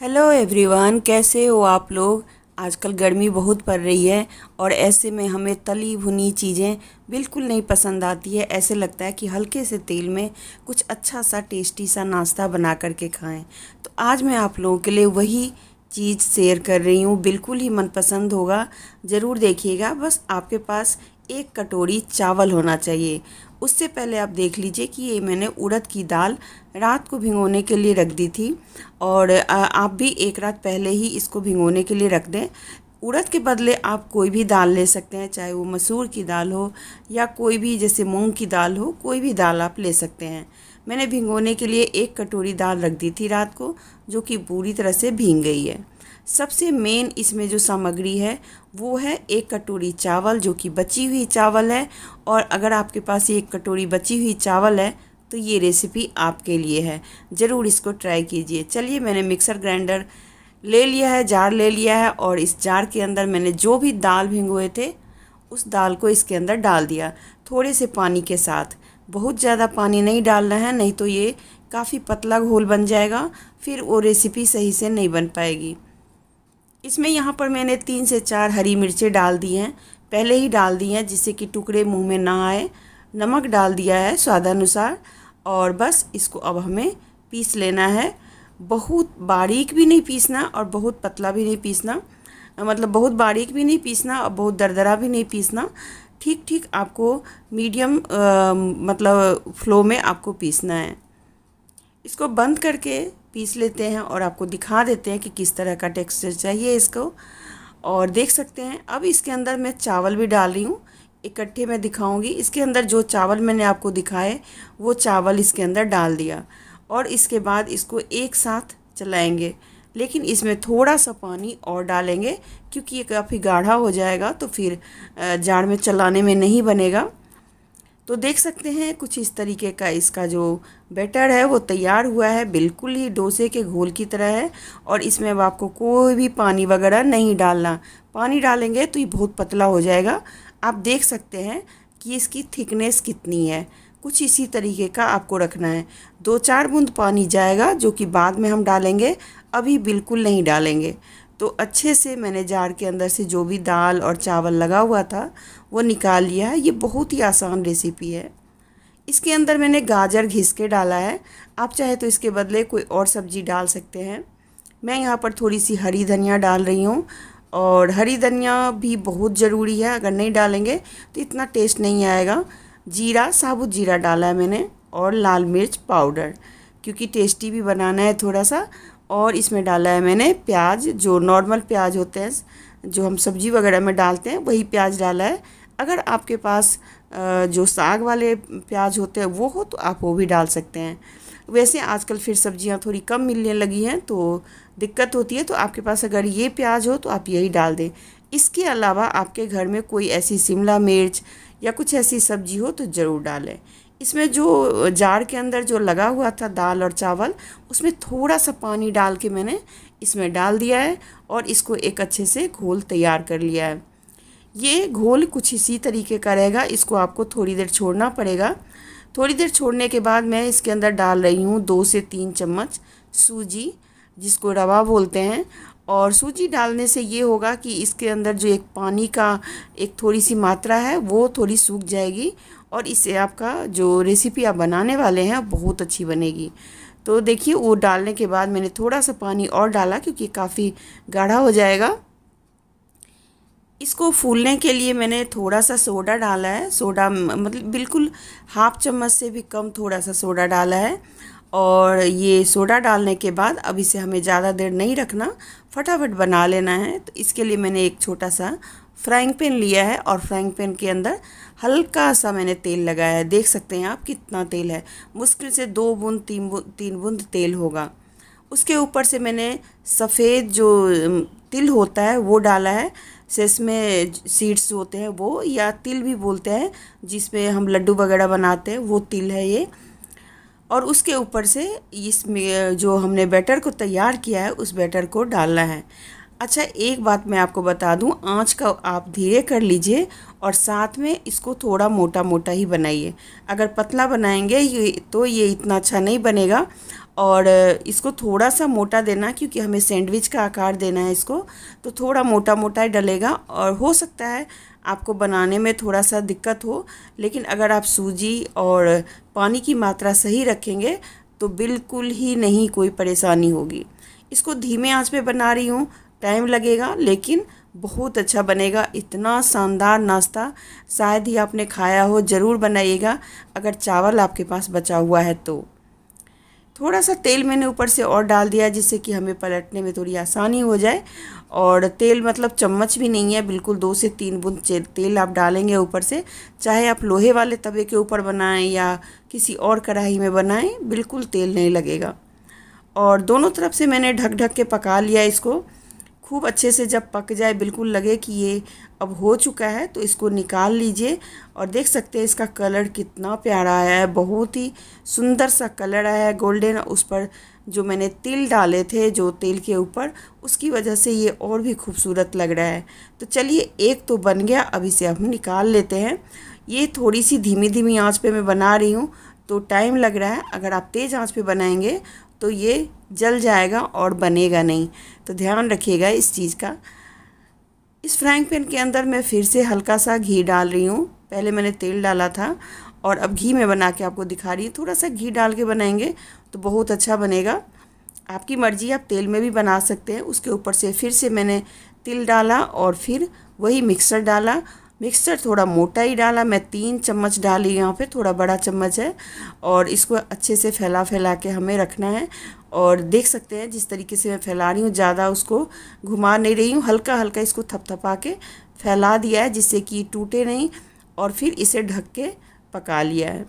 hello everyone कैसे हो आप लोग आजकल गर्मी बहुत पड़ रही है और ऐसे में हमें तली भुनी चीज़ें बिल्कुल नहीं पसंद आती है ऐसे लगता है कि हल्के से तेल में कुछ अच्छा सा टेस्टी सा नाश्ता बना कर के खाएं तो आज मैं आप लोगों के लिए वही चीज़ शेयर कर रही हूँ बिल्कुल ही मनपसंद होगा ज़रूर देखिएगा बस आपके पास एक कटोरी चावल होना चाहिए उससे पहले आप देख लीजिए कि ये मैंने उड़द की दाल रात को भिंगोने के लिए रख दी थी और आप भी एक रात पहले ही इसको भिंगोने के लिए रख दें उड़द के बदले आप कोई भी दाल ले सकते हैं चाहे वो मसूर की दाल हो या कोई भी जैसे मूंग की दाल हो कोई भी दाल आप ले सकते हैं मैंने भिंगोने के लिए एक कटोरी दाल रख दी थी रात को जो कि पूरी तरह से भींग गई है सबसे मेन इसमें जो सामग्री है वो है एक कटोरी चावल जो कि बची हुई चावल है और अगर आपके पास एक कटोरी बची हुई चावल है तो ये रेसिपी आपके लिए है ज़रूर इसको ट्राई कीजिए चलिए मैंने मिक्सर ग्राइंडर ले लिया है जार ले लिया है और इस जार के अंदर मैंने जो भी दाल भिंगोए थे उस दाल को इसके अंदर डाल दिया थोड़े से पानी के साथ बहुत ज़्यादा पानी नहीं डालना है नहीं तो ये काफ़ी पतला घोल बन जाएगा फिर वो रेसिपी सही से नहीं बन पाएगी इसमें यहाँ पर मैंने तीन से चार हरी मिर्चें डाल दी हैं पहले ही डाल दी हैं जिससे कि टुकड़े मुंह में ना आए नमक डाल दिया है स्वादानुसार और बस इसको अब हमें पीस लेना है बहुत बारीक भी नहीं पीसना और बहुत पतला भी नहीं पीसना मतलब बहुत बारीक भी नहीं पीसना और बहुत दरदरा भी नहीं पीसना ठीक ठीक आपको मीडियम मतलब फ्लो में आपको पीसना है इसको बंद करके पीस लेते हैं और आपको दिखा देते हैं कि किस तरह का टेक्सचर चाहिए इसको और देख सकते हैं अब इसके अंदर मैं चावल भी डाल रही हूँ इकट्ठे मैं दिखाऊंगी इसके अंदर जो चावल मैंने आपको दिखाए वो चावल इसके अंदर डाल दिया और इसके बाद इसको एक साथ चलाएंगे लेकिन इसमें थोड़ा सा पानी और डालेंगे क्योंकि ये काफ़ी गाढ़ा हो जाएगा तो फिर जाड़ में चलाने में नहीं बनेगा तो देख सकते हैं कुछ इस तरीके का इसका जो बैटर है वो तैयार हुआ है बिल्कुल ही डोसे के घोल की तरह है और इसमें अब आपको कोई भी पानी वगैरह नहीं डालना पानी डालेंगे तो ये बहुत पतला हो जाएगा आप देख सकते हैं कि इसकी थिकनेस कितनी है कुछ इसी तरीके का आपको रखना है दो चार बूंद पानी जाएगा जो कि बाद में हम डालेंगे अभी बिल्कुल नहीं डालेंगे तो अच्छे से मैंने जार के अंदर से जो भी दाल और चावल लगा हुआ था वो निकाल लिया है ये बहुत ही आसान रेसिपी है इसके अंदर मैंने गाजर घिस के डाला है आप चाहे तो इसके बदले कोई और सब्ज़ी डाल सकते हैं मैं यहाँ पर थोड़ी सी हरी धनिया डाल रही हूँ और हरी धनिया भी बहुत ज़रूरी है अगर नहीं डालेंगे तो इतना टेस्ट नहीं आएगा जीरा साबुत जीरा डाला है मैंने और लाल मिर्च पाउडर क्योंकि टेस्टी भी बनाना है थोड़ा सा और इसमें डाला है मैंने प्याज जो नॉर्मल प्याज होते हैं जो हम सब्जी वगैरह में डालते हैं वही प्याज डाला है अगर आपके पास जो साग वाले प्याज होते हैं वो हो तो आप वो भी डाल सकते हैं वैसे आजकल फिर सब्जियां थोड़ी कम मिलने लगी हैं तो दिक्कत होती है तो आपके पास अगर ये प्याज हो तो आप यही डाल दें इसके अलावा आपके घर में कोई ऐसी शिमला मिर्च या कुछ ऐसी सब्जी हो तो ज़रूर डालें इसमें जो जार के अंदर जो लगा हुआ था दाल और चावल उसमें थोड़ा सा पानी डाल के मैंने इसमें डाल दिया है और इसको एक अच्छे से घोल तैयार कर लिया है ये घोल कुछ इसी तरीके का रहेगा इसको आपको थोड़ी देर छोड़ना पड़ेगा थोड़ी देर छोड़ने के बाद मैं इसके अंदर डाल रही हूँ दो से तीन चम्मच सूजी जिसको रवा बोलते हैं और सूजी डालने से ये होगा कि इसके अंदर जो एक पानी का एक थोड़ी सी मात्रा है वो थोड़ी सूख जाएगी और इससे आपका जो रेसिपी आप बनाने वाले हैं बहुत अच्छी बनेगी तो देखिए वो डालने के बाद मैंने थोड़ा सा पानी और डाला क्योंकि काफ़ी गाढ़ा हो जाएगा इसको फूलने के लिए मैंने थोड़ा सा सोडा डाला है सोडा मतलब बिल्कुल हाफ चम्मच से भी कम थोड़ा सा सोडा डाला है और ये सोडा डालने के बाद अब इसे हमें ज़्यादा देर नहीं रखना फटाफट बना लेना है तो इसके लिए मैंने एक छोटा सा फ्राइंग पैन लिया है और फ्राइंग पैन के अंदर हल्का सा मैंने तेल लगाया है देख सकते हैं आप कितना तेल है मुश्किल से दो बूंद तीन बूंद तीन बूंद तेल होगा उसके ऊपर से मैंने सफ़ेद जो तिल होता है वो डाला है जिसमें सीड्स होते हैं वो या तिल भी बोलते हैं जिसमें हम लड्डू वगैरह बनाते हैं वो तिल है ये और उसके ऊपर से इसमें जो हमने बैटर को तैयार किया है उस बैटर को डालना है अच्छा एक बात मैं आपको बता दूं आंच का आप धीरे कर लीजिए और साथ में इसको थोड़ा मोटा मोटा ही बनाइए अगर पतला बनाएंगे ये तो ये इतना अच्छा नहीं बनेगा और इसको थोड़ा सा मोटा देना क्योंकि हमें सैंडविच का आकार देना है इसको तो थोड़ा मोटा मोटा ही डलेगा और हो सकता है आपको बनाने में थोड़ा सा दिक्कत हो लेकिन अगर आप सूजी और पानी की मात्रा सही रखेंगे तो बिल्कुल ही नहीं कोई परेशानी होगी इसको धीमे आंच पे बना रही हूँ टाइम लगेगा लेकिन बहुत अच्छा बनेगा इतना शानदार नाश्ता शायद ही आपने खाया हो ज़रूर बनाइएगा अगर चावल आपके पास बचा हुआ है तो थोड़ा सा तेल मैंने ऊपर से और डाल दिया जिससे कि हमें पलटने में थोड़ी आसानी हो जाए और तेल मतलब चम्मच भी नहीं है बिल्कुल दो से तीन बूंद तेल आप डालेंगे ऊपर से चाहे आप लोहे वाले तवे के ऊपर बनाएं या किसी और कढ़ाई में बनाएं बिल्कुल तेल नहीं लगेगा और दोनों तरफ से मैंने ढक ढक के पका लिया इसको खूब अच्छे से जब पक जाए बिल्कुल लगे कि ये अब हो चुका है तो इसको निकाल लीजिए और देख सकते हैं इसका कलर कितना प्यारा आया है बहुत ही सुंदर सा कलर आया है गोल्डन उस पर जो मैंने तिल डाले थे जो तेल के ऊपर उसकी वजह से ये और भी खूबसूरत लग रहा है तो चलिए एक तो बन गया अब इसे हम निकाल लेते हैं ये थोड़ी सी धीमी धीमी आँच पर मैं बना रही हूँ तो टाइम लग रहा है अगर आप तेज़ आँच पर बनाएंगे तो ये जल जाएगा और बनेगा नहीं तो ध्यान रखिएगा इस चीज़ का इस फ्राइंग पैन के अंदर मैं फिर से हल्का सा घी डाल रही हूँ पहले मैंने तेल डाला था और अब घी में बना के आपको दिखा रही हूँ थोड़ा सा घी डाल के बनाएंगे तो बहुत अच्छा बनेगा आपकी मर्ज़ी आप तेल में भी बना सकते हैं उसके ऊपर से फिर से मैंने तिल डाला और फिर वही मिक्सर डाला मिक्सचर थोड़ा मोटा ही डाला मैं तीन चम्मच डाली यहाँ पे थोड़ा बड़ा चम्मच है और इसको अच्छे से फैला फैला के हमें रखना है और देख सकते हैं जिस तरीके से मैं फैला रही हूँ ज़्यादा उसको घुमा नहीं रही हूँ हल्का हल्का इसको थपथपा के फैला दिया है जिससे कि टूटे नहीं और फिर इसे ढक के पका लिया है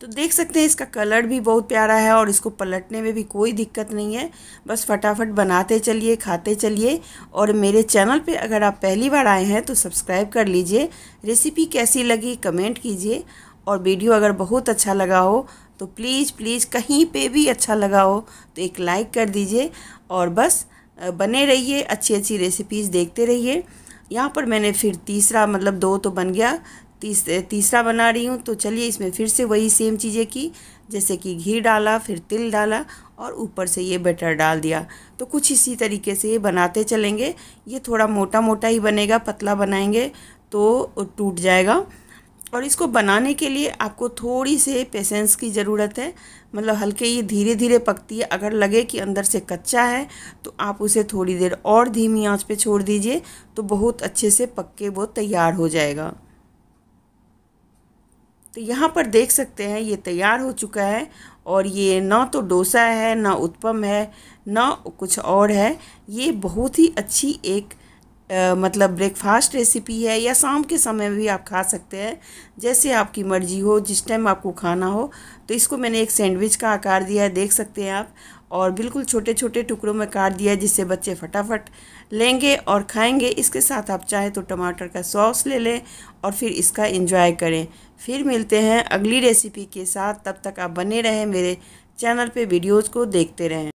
तो देख सकते हैं इसका कलर भी बहुत प्यारा है और इसको पलटने में भी कोई दिक्कत नहीं है बस फटाफट बनाते चलिए खाते चलिए और मेरे चैनल पे अगर आप पहली बार आए हैं तो सब्सक्राइब कर लीजिए रेसिपी कैसी लगी कमेंट कीजिए और वीडियो अगर बहुत अच्छा लगा हो तो प्लीज़ प्लीज़ कहीं पे भी अच्छा लगा हो तो एक लाइक कर दीजिए और बस बने रहिए अच्छी अच्छी रेसिपीज़ देखते रहिए यहाँ पर मैंने फिर तीसरा मतलब दो तो बन गया तीस तीसरा बना रही हूँ तो चलिए इसमें फिर से वही सेम चीज़ें की जैसे कि घी डाला फिर तिल डाला और ऊपर से ये बैटर डाल दिया तो कुछ इसी तरीके से ये बनाते चलेंगे ये थोड़ा मोटा मोटा ही बनेगा पतला बनाएंगे तो टूट जाएगा और इसको बनाने के लिए आपको थोड़ी से पेशेंस की ज़रूरत है मतलब हल्के ये धीरे धीरे पकती है अगर लगे कि अंदर से कच्चा है तो आप उसे थोड़ी देर और धीमी आंच पे छोड़ दीजिए तो बहुत अच्छे से पक के वो तैयार हो जाएगा तो यहाँ पर देख सकते हैं ये तैयार हो चुका है और ये ना तो डोसा है ना उत्पम है ना कुछ और है ये बहुत ही अच्छी एक आ, मतलब ब्रेकफास्ट रेसिपी है या शाम के समय भी आप खा सकते हैं जैसे आपकी मर्जी हो जिस टाइम आपको खाना हो तो इसको मैंने एक सैंडविच का आकार दिया है देख सकते हैं आप और बिल्कुल छोटे छोटे टुकड़ों में काट दिया है जिससे बच्चे फटाफट लेंगे और खाएंगे इसके साथ आप चाहे तो टमाटर का सॉस ले लें और फिर इसका इंजॉय करें फिर मिलते हैं अगली रेसिपी के साथ तब तक आप बने रहें मेरे चैनल पे वीडियोस को देखते रहें